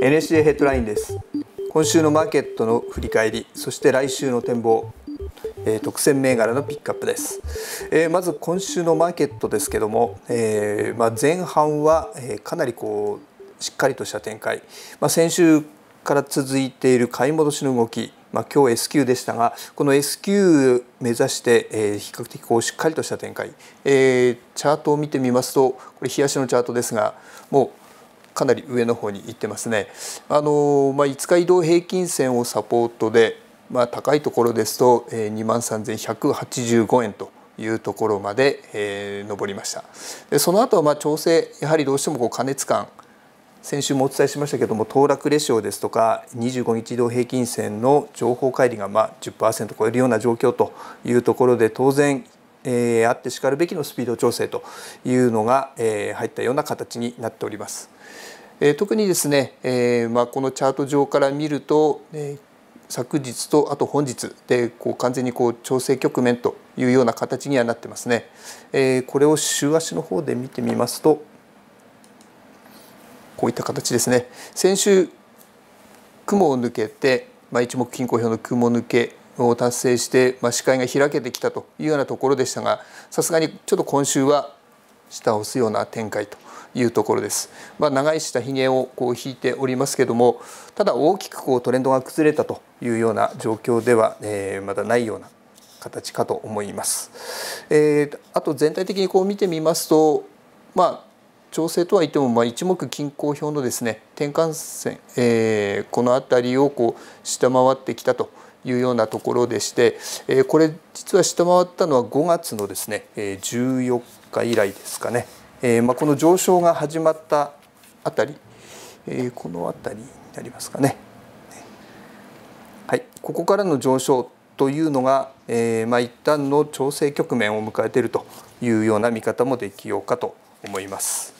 NSJ ヘッドラインです今週のマーケットの振り返りそして来週の展望、えー、特選銘柄のピックアップです、えー、まず今週のマーケットですけども、えー、まあ、前半は、えかなりこうしっかりとした展開、まあ、先週から続いている買い戻しの動きまあ、今日 S q でしたがこの S q 目指して、えー、比較的こうしっかりとした展開、えー、チャートを見てみますとこれ冷やしのチャートですがもうかなり上の方に行ってますね。あのまあ、5日移動平均線をサポートで、まあ、高いところですと、2万3 1 8 5円というところまで、えー、上りました。でその後はまあ調整やはりどうしてもこう過熱感先週もお伝えしましたけども騰落レシオですとか25日移動平均線の情報乖離がまあ10%超えるような状況というところで当然えー、あってしかるべきのスピード調整というのが、えー、入ったような形になっております。え特にですね、えまあ、このチャート上から見ると、え昨日とあと本日でこう完全にこう調整局面というような形にはなってますね。えこれを週足の方で見てみますとこういった形ですね。先週雲を抜けて、まあ、一目金衡表の雲抜けを達成して、まあ、視界が開けてきたというようなところでしたがさすがにちょっと今週は下を押すような展開というところです、まあ、長いしたひげをこう引いておりますけどもただ大きくこうトレンドが崩れたというような状況では、えー、まだないような形かと思います、えー、あと全体的にこう見てみますとまあ調整とはいっても、まあ、一目均衡表のですね転換線、えー、この辺りをこう下回ってきたというようなところでして、えー、これ実は下回ったのは5月のですね14日以来ですかねえー、まあ、この上昇が始まったあたり、えー、このあたりになりますかね。はい、ここからの上昇というのが、えー、まあ、一旦の調整局面を迎えているというような見方もできようかと思います。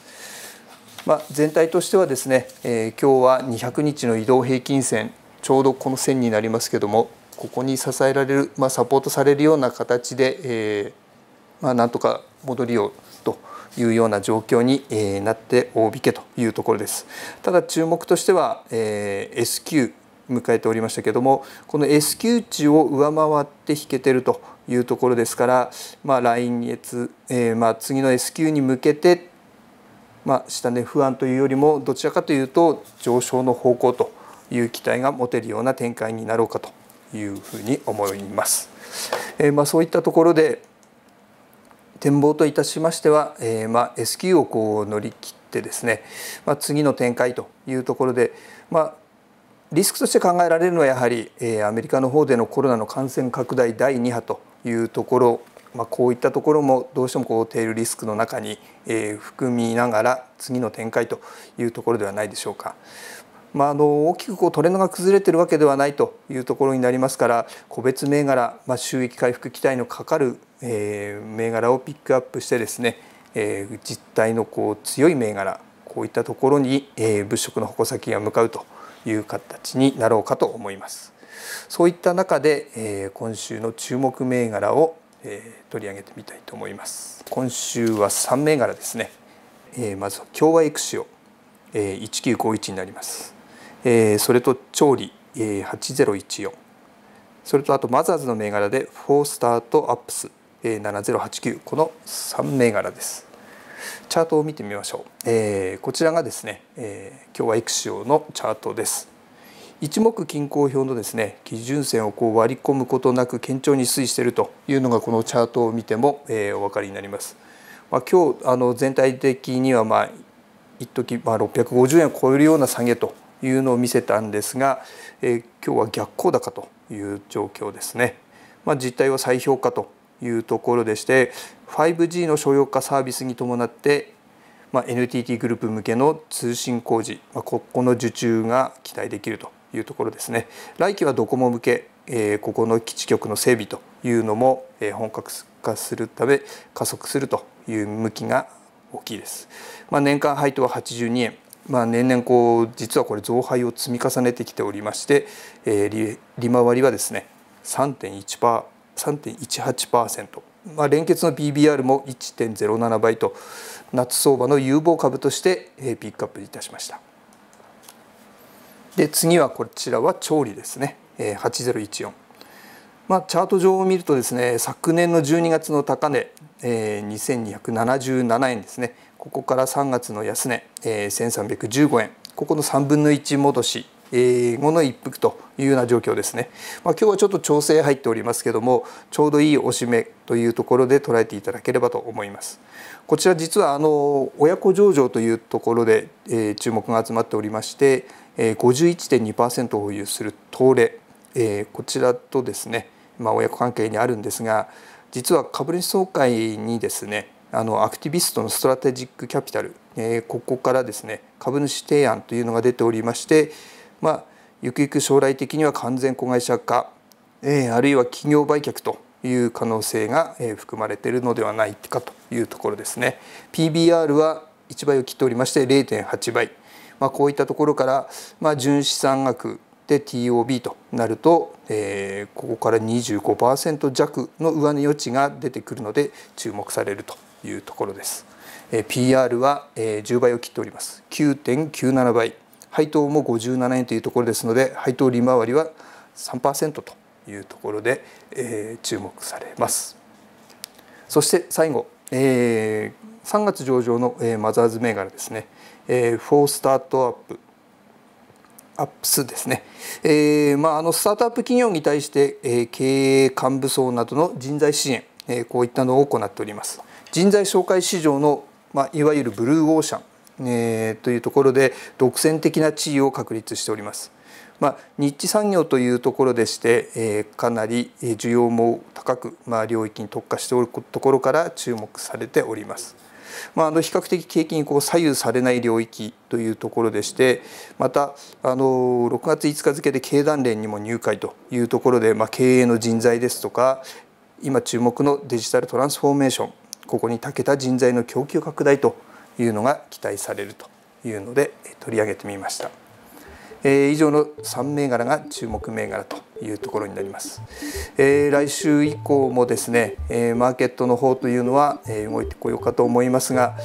まあ、全体としてはですね、えー、今日は200日の移動平均線ちょうどこの線になりますけどもここに支えられる、まあ、サポートされるような形で、えーまあ、なんとか戻りをいうような状況になって大引けというところです。ただ注目としては、え S q 迎えておりましたけどもこの S q 値を上回って引けてるというところですから、まあ、来月、えー、まあ次の S q に向けて、まあ、下値不安というよりもどちらかというと上昇の方向という期待が持てるような展開になろうかというふうに思います。えー、まあそういったところで展望といたしましては、えー、まあ、S q をこう乗り切ってですね、まあ、次の展開というところで、まあ、リスクとして考えられるのはやはり、えー、アメリカの方でのコロナの感染拡大第2波というところ、まあ、こういったところもどうしてもこうテールリスクの中に、えー、含みながら次の展開というところではないでしょうか。まあ、あの大きくこうトレンドが崩れているわけではないというところになりますから個別銘柄、まあ、収益回復期待のかかる、えー、銘柄をピックアップしてですね、えー、実態のこう強い銘柄こういったところに、えー、物色の矛先が向かうという形になろうかと思います。そういった中で、えー、今週の注目銘柄を、えー、取り上げてみたいと思います。今週は3銘柄ですね。えー、まず今日はエクシオ、えー、1951になります。えー、それと調理、えー、8014それとあとマザーズの銘柄でフォースターとアップス、えー、7089この3銘柄ですチャートを見てみましょう、えー、こちらがですね、えー、今日はエクシオのチャートです一目均衡表のですね基準線をこう割り込むことなく堅調に推移しているというのがこのチャートを見ても、えー、お分かりになります。まあ、今日あの全体的にはまあ一時まあ650円を超えるような下げというのを見せたんですが、え今日は逆行高という状況ですね。まあ、実態は再評価というところでして 5G の商用化サービスに伴って、まあ、NTT グループ向けの通信工事、まあ、ここの受注が期待できるというところですね。来期はドコモ向け、えー、ここの基地局の整備というのも、えー、本格化するため加速するという向きが大きいです。まあ、年間配当は82円まあ、年々こう実はこれ増配を積み重ねてきておりまして、えー、利回りはですね3.18%、まあ、連結の PBR も1.07倍と夏相場の有望株としてピックアップいたしましたで次はこちらは調理ですね8014まあ、チャート上を見るとですね昨年の12月の高値、えー、2277円ですねここから3月の安値、えー、1315円ここの3分の1戻しえー、もの一服というような状況ですね、まあ、今日はちょっと調整入っておりますけどもちょうどいい押し目というところで捉えていただければと思いますこちら実はあの親子上場というところで、えー、注目が集まっておりまして、えー、51.2%保有する東レ、えー、こちらとですね、まあ、親子関係にあるんですが実は株主総会にですねあのアクティビストのストラテジックキャピタル、えー、ここからですね株主提案というのが出ておりまして、まあ、ゆくゆく将来的には完全子会社化、えー、あるいは企業売却という可能性が、えー、含まれているのではないかというところですね。PBR は1倍を切っておりまして0.8倍、まあ、こういったところから、まあ、純資産額で TOB となると、えー、ここから25%弱の上値余地が出てくるので注目されるというところです。え PR はえ10倍を切っております。9.97倍。配当も57円というところですので、配当利回りは3%というところで、えー、注目されます。そして最後、えー、3月上場の、えー、マザーズ銘柄ですね、えー、フォースタートアップアップスですね、えーまあ、あのスタートアップ企業に対して、えー、経営幹部層などの人材支援、えー、こういったのを行っております。人材紹介市場の、まあ、いわゆるブルーオーシャン、えー、というところで独占的な地位を確立しております。まあ、日ッ産業というところでして、えー、かなり需要も高く、まあ、領域に特化しておるところから注目されております。まあ、あの比較的景気にこう左右されない領域というところでしてまたあの6月5日付で経団連にも入会というところで、まあ、経営の人材ですとか今注目のデジタルトランスフォーメーションここに長けた人材の供給拡大というのが期待されるというので取り上げてみました。えー、以上の3銘柄が注目銘柄というところになります、えー、来週以降もですね、えー、マーケットの方というのは、え動いてこようかと思いますが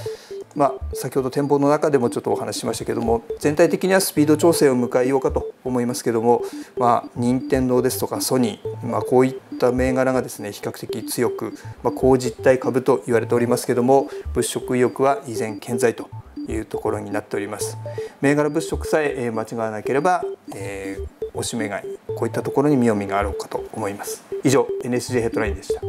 まあ、先ほど展望の中でもちょっとお話ししましたけども全体的にはスピード調整を迎えようかと思いますけども、ま任天堂ですとかソニー、まあ、こういった銘柄がですね比較的強く、まあ、高実態株と言われておりますけども物色意欲は依然健在というところになっております銘柄物色さえ間違わなければ、えー、おしめ買いこういったところに身を見があろうかと思います以上 NSJ ヘッドラインでした